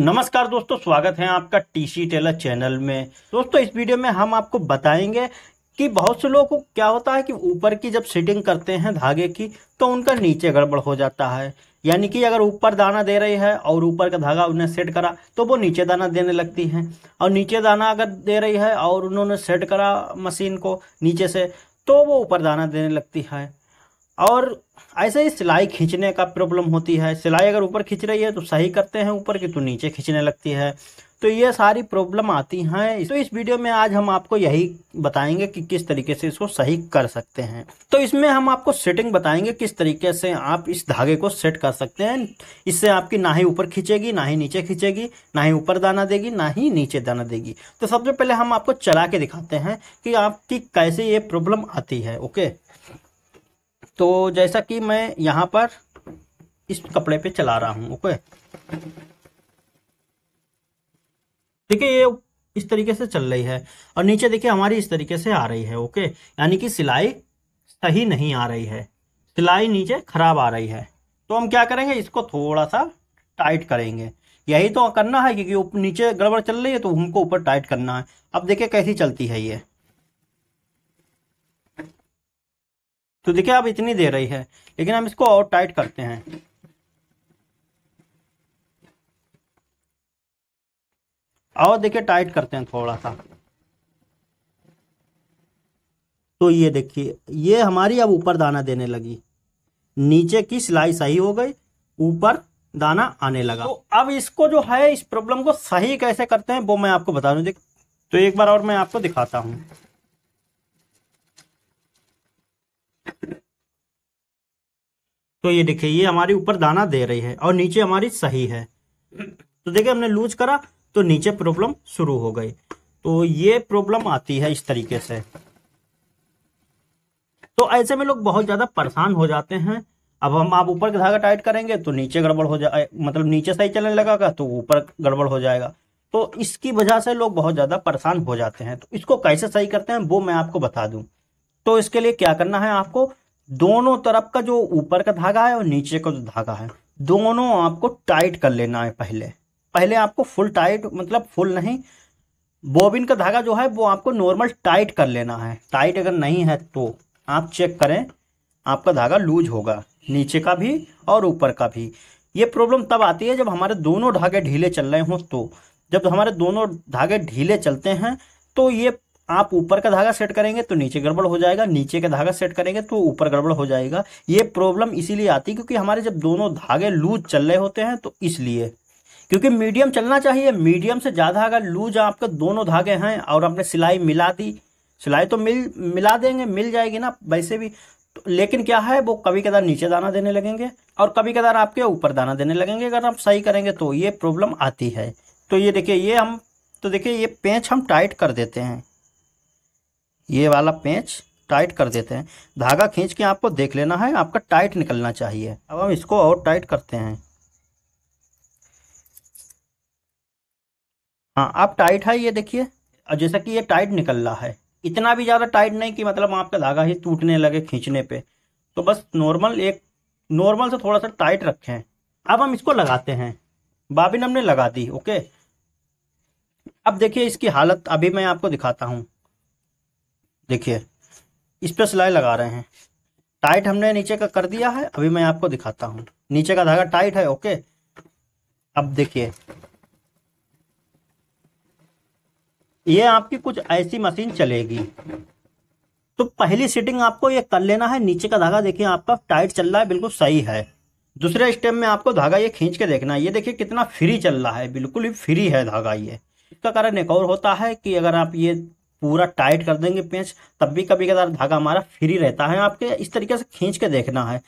नमस्कार दोस्तों स्वागत है आपका टीसी टेलर चैनल में दोस्तों इस वीडियो में हम आपको बताएंगे कि बहुत से लोगों को क्या होता है कि ऊपर की जब सेटिंग करते हैं धागे की तो उनका नीचे गड़बड़ हो जाता है यानी कि अगर ऊपर दाना दे रही है और ऊपर का धागा उन्हें सेट करा तो वो नीचे दाना देने लगती हैं और नीचे दाना अगर दे रही है और उन्होंने सेट करा मशीन को नीचे से तो वो ऊपर दाना देने लगती है और ऐसे ही सिलाई खींचने का प्रॉब्लम होती है सिलाई अगर ऊपर खींच रही है तो सही करते हैं ऊपर की तो नीचे खींचने लगती है तो ये सारी प्रॉब्लम आती हैं तो इस वीडियो में आज हम आपको यही बताएंगे कि किस तरीके से इसको सही कर सकते हैं तो इसमें हम आपको सेटिंग बताएंगे किस तरीके से आप इस धागे को सेट कर सकते हैं इससे आपकी ना ही ऊपर खींचेगी ना ही नीचे खींचेगी ना ही ऊपर दाना देगी ना ही नीचे दाना देगी तो सबसे पहले हम आपको चला के दिखाते हैं कि आपकी कैसे ये प्रॉब्लम आती है ओके तो जैसा कि मैं यहाँ पर इस कपड़े पे चला रहा हूँ ओके देखिए ये इस तरीके से चल रही है और नीचे देखिए हमारी इस तरीके से आ रही है ओके यानी कि सिलाई सही नहीं आ रही है सिलाई नीचे खराब आ रही है तो हम क्या करेंगे इसको थोड़ा सा टाइट करेंगे यही तो करना है क्योंकि नीचे गड़बड़ चल रही है तो हमको ऊपर टाइट करना है अब देखिए कैसी चलती है ये तो देखिए अब इतनी दे रही है लेकिन हम इसको और टाइट करते हैं और देखिए टाइट करते हैं थोड़ा सा तो ये देखिए ये हमारी अब ऊपर दाना देने लगी नीचे की सिलाई सही हो गई ऊपर दाना आने लगा तो अब इसको जो है इस प्रॉब्लम को सही कैसे करते हैं वो मैं आपको बता दूं तो एक बार और मैं आपको दिखाता हूं तो ये देखिए ये हमारी ऊपर दाना दे रही है और नीचे हमारी सही है तो देखिए हमने लूज करा तो नीचे प्रॉब्लम शुरू हो गई तो ये प्रॉब्लम आती है इस तरीके से तो ऐसे में लोग बहुत ज्यादा परेशान हो जाते हैं अब हम आप ऊपर के धागा टाइट करेंगे तो नीचे गड़बड़ हो जाए मतलब नीचे सही चलने लगा तो ऊपर गड़बड़ हो जाएगा तो इसकी वजह से लोग बहुत ज्यादा परेशान हो जाते हैं तो इसको कैसे सही करते हैं वो मैं आपको बता दूं तो इसके लिए क्या करना है आपको दोनों तरफ का जो ऊपर का धागा है और नीचे का जो धागा है दोनों आपको टाइट कर लेना है पहले पहले आपको फुल टाइट मतलब फुल नहीं बोबिन का धागा जो है वो आपको नॉर्मल टाइट कर लेना है टाइट अगर नहीं है तो आप चेक करें आपका धागा लूज होगा नीचे का भी और ऊपर का भी ये प्रॉब्लम तब आती है जब हमारे दोनों धागे ढीले चल रहे हों तो जब हमारे दोनों धागे ढीले चलते हैं तो ये आप ऊपर का धागा सेट करेंगे तो नीचे गड़बड़ हो जाएगा नीचे का धागा सेट करेंगे तो ऊपर गड़बड़ हो जाएगा ये प्रॉब्लम इसीलिए आती है क्योंकि हमारे जब दोनों धागे लूज चल रहे होते हैं तो इसलिए क्योंकि मीडियम चलना चाहिए मीडियम से ज़्यादा अगर लूज आपके दोनों धागे हैं और आपने सिलाई मिला दी सिलाई तो मिल मिला देंगे मिल जाएगी ना वैसे भी तो, लेकिन क्या है वो कभी कदार नीचे दाना देने लगेंगे और कभी कदार आपके ऊपर दाना देने लगेंगे अगर आप सही करेंगे तो ये प्रॉब्लम आती है तो ये देखिए ये हम तो देखिए ये पेंच हम टाइट कर देते हैं ये वाला पेंच टाइट कर देते हैं धागा खींच के आपको देख लेना है आपका टाइट निकलना चाहिए अब हम इसको और टाइट करते हैं हाँ आप टाइट है ये देखिए जैसा कि ये टाइट निकल रहा है इतना भी ज़्यादा टाइट नहीं कि मतलब आपका धागा ही टूटने लगे खींचने पे तो बस नॉर्मल एक नॉर्मल से थोड़ा सा टाइट रखें अब हम इसको लगाते हैं बाबिन हमने लगा दी ओके अब देखिए इसकी हालत अभी मैं आपको दिखाता हूँ देखिए इस पर सिलाई लगा रहे हैं टाइट हमने नीचे का कर दिया है अभी मैं आपको दिखाता हूँ नीचे का धागा टाइट है ओके अब देखिए ये आपकी कुछ ऐसी मशीन चलेगी तो पहली सीटिंग आपको ये कर लेना है नीचे का धागा देखिए आपका टाइट चल रहा है बिल्कुल सही है दूसरे स्टेप में आपको धागा ये खींच के देखना है ये देखिए कितना फ्री चल रहा है बिल्कुल ही फ्री है धागा ये इसका कारण एक और होता है कि अगर आप ये पूरा टाइट कर देंगे पेंच तब भी कभी कदार धागा हमारा फ्री रहता है आपके इस तरीके से खींच के देखना है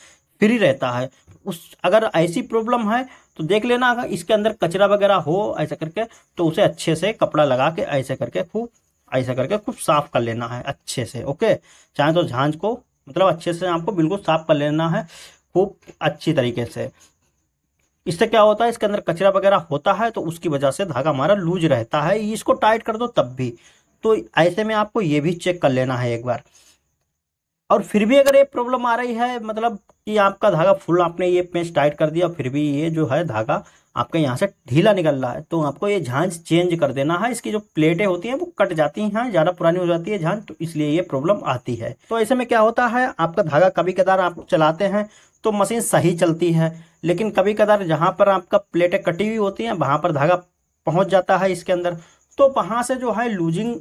फ्री रहता है उस अगर ऐसी प्रॉब्लम है तो देख लेना अगर इसके अंदर कचरा वगैरह हो ऐसा करके तो उसे अच्छे से कपड़ा लगा के ऐसे करके खूब ऐसा करके खूब साफ कर लेना है अच्छे से ओके चाहे तो झांझ को मतलब अच्छे से आपको बिल्कुल साफ कर लेना है खूब अच्छी तरीके से इससे क्या होता है इसके अंदर कचरा वगैरह होता है तो उसकी वजह से धागा हमारा लूज रहता है इसको टाइट कर दो तब भी तो ऐसे में आपको ये भी चेक कर लेना है एक बार और फिर भी अगर ये प्रॉब्लम आ रही है मतलब कि आपका धागा फुल आपने ये पेंच टाइट कर दिया फिर भी ये जो है धागा आपके यहाँ से ढीला निकल रहा है तो आपको ये झांझ चेंज कर देना है इसकी जो प्लेटें होती हैं वो कट जाती हैं ज़्यादा पुरानी हो जाती है झांझ तो इसलिए ये प्रॉब्लम आती है तो ऐसे में क्या होता है आपका धागा कभी कदार आप चलाते हैं तो मशीन सही चलती है लेकिन कभी कदार जहाँ पर आपका प्लेटें कटी हुई होती हैं वहाँ पर धागा पहुँच जाता है इसके अंदर तो वहां से जो है लूजिंग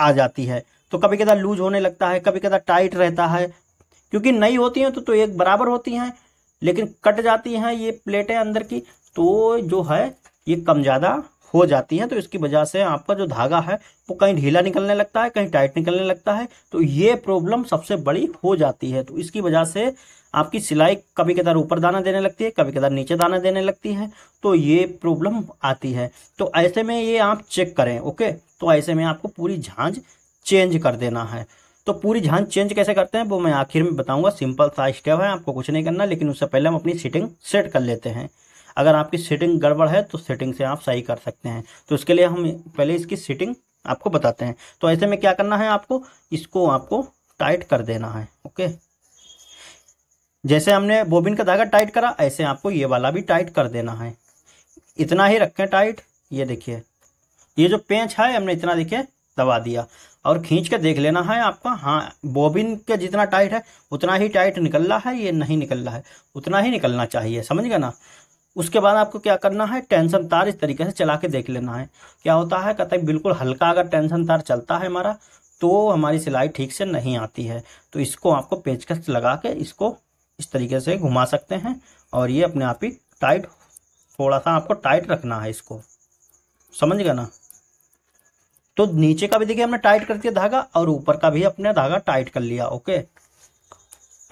आ जाती है तो कभी कदा लूज होने लगता है कभी कदा टाइट रहता है क्योंकि नई होती हैं तो तो एक बराबर होती हैं लेकिन कट जाती हैं ये प्लेटें अंदर की तो जो है ये कम ज़्यादा हो जाती हैं तो इसकी वजह से आपका जो धागा है वो कहीं ढीला निकलने लगता है कहीं टाइट निकलने लगता है तो ये प्रॉब्लम सबसे बड़ी हो जाती है तो इसकी वजह से आपकी सिलाई कभी कदार ऊपर दाना देने लगती है कभी कदार नीचे दाना देने लगती है तो ये प्रॉब्लम आती है तो ऐसे में ये आप चेक करें ओके तो ऐसे में आपको पूरी झांझ चेंज कर देना है तो पूरी झांझ चेंज कैसे करते हैं वो मैं आखिर में बताऊंगा सिंपल सा स्टेप है आपको कुछ नहीं करना लेकिन उससे पहले हम अपनी सेटिंग सेट कर लेते हैं अगर आपकी सेटिंग गड़बड़ है तो सेटिंग से आप सही कर सकते हैं तो उसके लिए हम पहले इसकी सेटिंग आपको बताते हैं तो ऐसे में क्या करना है आपको इसको आपको टाइट कर देना है ओके जैसे हमने बोबिन का धागा टाइट करा ऐसे आपको ये वाला भी टाइट कर देना है इतना ही रखें टाइट ये देखिए ये जो पेंच है हमने इतना देखिए दबा दिया और खींच के देख लेना है आपका हाँ बोबिन के जितना टाइट है उतना ही टाइट निकल रहा है ये नहीं निकल रहा है उतना ही निकलना चाहिए समझ गए ना उसके बाद आपको क्या करना है टेंशन तार इस तरीके से चला के देख लेना है क्या होता है कहते हैं बिल्कुल हल्का अगर टेंशन तार चलता है हमारा तो हमारी सिलाई ठीक से नहीं आती है तो इसको आपको पेचकश लगा के इसको इस तरीके से घुमा सकते हैं और ये अपने आप ही टाइट थोड़ा सा आपको टाइट रखना है इसको समझ गए ना तो नीचे का भी देखिए हमने टाइट कर दिया धागा और ऊपर का भी अपने धागा टाइट कर लिया ओके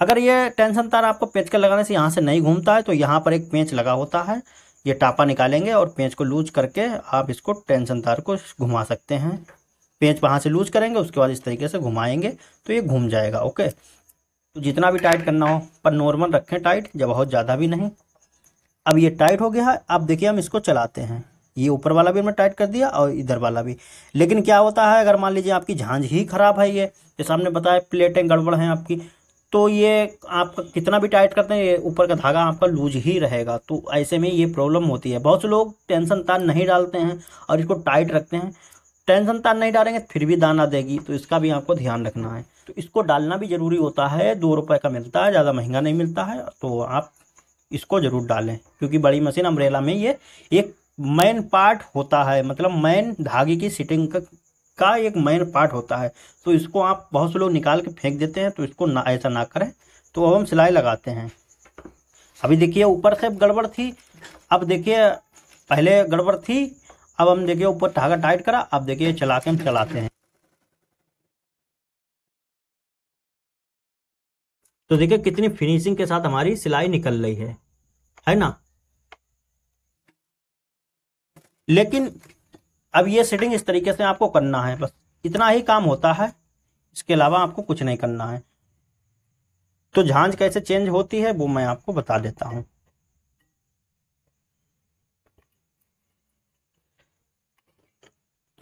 अगर ये टेंशन तार आपको पेंच के लगाने से यहाँ से नहीं घूमता है तो यहाँ पर एक पेंच लगा होता है ये टापा निकालेंगे और पेंच को लूज करके आप इसको टेंशन तार को घुमा सकते हैं पेंच वहाँ से लूज करेंगे उसके बाद इस तरीके से घुमाएंगे तो ये घूम जाएगा ओके तो जितना भी टाइट करना हो पर नॉर्मल रखें टाइट जब बहुत ज़्यादा भी नहीं अब ये टाइट हो गया है अब देखिए हम इसको चलाते हैं ये ऊपर वाला भी हमने टाइट कर दिया और इधर वाला भी लेकिन क्या होता है अगर मान लीजिए आपकी झांझ ही ख़राब है ये जैसे हमने बताया प्लेटें गड़बड़ हैं आपकी तो ये आप कितना भी टाइट करते हैं ये ऊपर का धागा आपका लूज ही रहेगा तो ऐसे में ये प्रॉब्लम होती है बहुत से लोग टेंशन तार नहीं डालते हैं और इसको टाइट रखते हैं टेंशन तार नहीं डालेंगे फिर भी दाना देगी तो इसका भी आपको ध्यान रखना है तो इसको डालना भी ज़रूरी होता है दो रुपए का मिलता है ज़्यादा महंगा नहीं मिलता है तो आप इसको ज़रूर डालें क्योंकि बड़ी मशीन अम्ब्रेला में ये एक मेन पार्ट होता है मतलब मेन धागे की सिटिंग का का एक मेन पार्ट होता है तो इसको आप बहुत से लोग निकाल के फेंक देते हैं तो इसको ना ऐसा ना करें तो अब हम सिलाई लगाते हैं अभी देखिए ऊपर से गड़बड़ थी अब देखिए पहले गड़बड़ थी अब हम देखिए ऊपर धागा टाइट करा अब देखिए चला के हम चलाते हैं तो देखिए कितनी फिनिशिंग के साथ हमारी सिलाई निकल रही है है ना लेकिन अब ये सेटिंग इस तरीके से आपको करना है बस इतना ही काम होता है इसके अलावा आपको कुछ नहीं करना है तो झांझ कैसे चेंज होती है वो मैं आपको बता देता हूं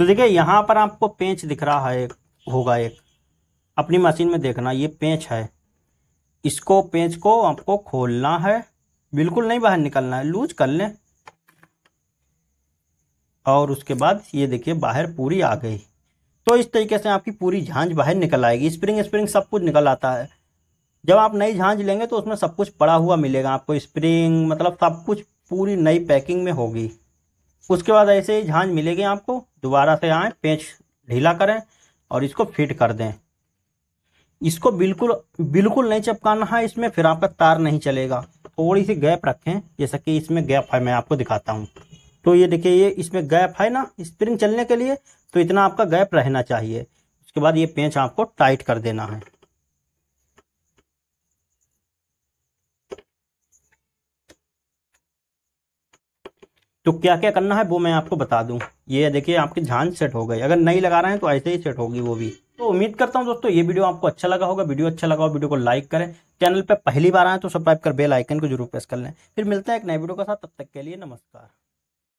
तो देखिए यहाँ पर आपको पेंच दिख रहा है होगा एक अपनी मशीन में देखना ये पेंच है इसको पेंच को आपको खोलना है बिल्कुल नहीं बाहर निकलना है लूज कर लें और उसके बाद ये देखिए बाहर पूरी आ गई तो इस तरीके से आपकी पूरी झांझ बाहर निकल आएगी स्प्रिंग स्प्रिंग सब कुछ निकल आता है जब आप नई झांझ लेंगे तो उसमें सब कुछ पड़ा हुआ मिलेगा आपको स्प्रिंग मतलब सब कुछ पूरी नई पैकिंग में होगी उसके बाद ऐसे ही झांझ मिलेगी आपको दोबारा से आए पेंच ढीला करें और इसको फिट कर दें इसको बिल्कुल बिल्कुल नहीं चपकाना है इसमें फिर आपका तार नहीं चलेगा थोड़ी सी गैप रखें जैसा कि इसमें गैप है मैं आपको दिखाता हूँ तो ये देखिए ये इसमें गैप है ना स्प्रिंग चलने के लिए तो इतना आपका गैप रहना चाहिए उसके बाद ये पेंच आपको टाइट कर देना है तो क्या क्या करना है वो मैं आपको बता दूं ये देखिए आपकी झांझ सेट हो गई अगर नहीं लगा रहे हैं तो ऐसे ही सेट होगी वो भी तो उम्मीद करता हूं दोस्तों ये वीडियो आपको अच्छा लगा होगा वीडियो अच्छा लगा हो वीडियो को लाइक करें चैनल पर पहली बार आए तो सब्सक्राइब कर बेल आइकन को जरूर प्रेस कर लें फिर मिलते हैं एक नए वीडियो के साथ तब तक के लिए नमस्कार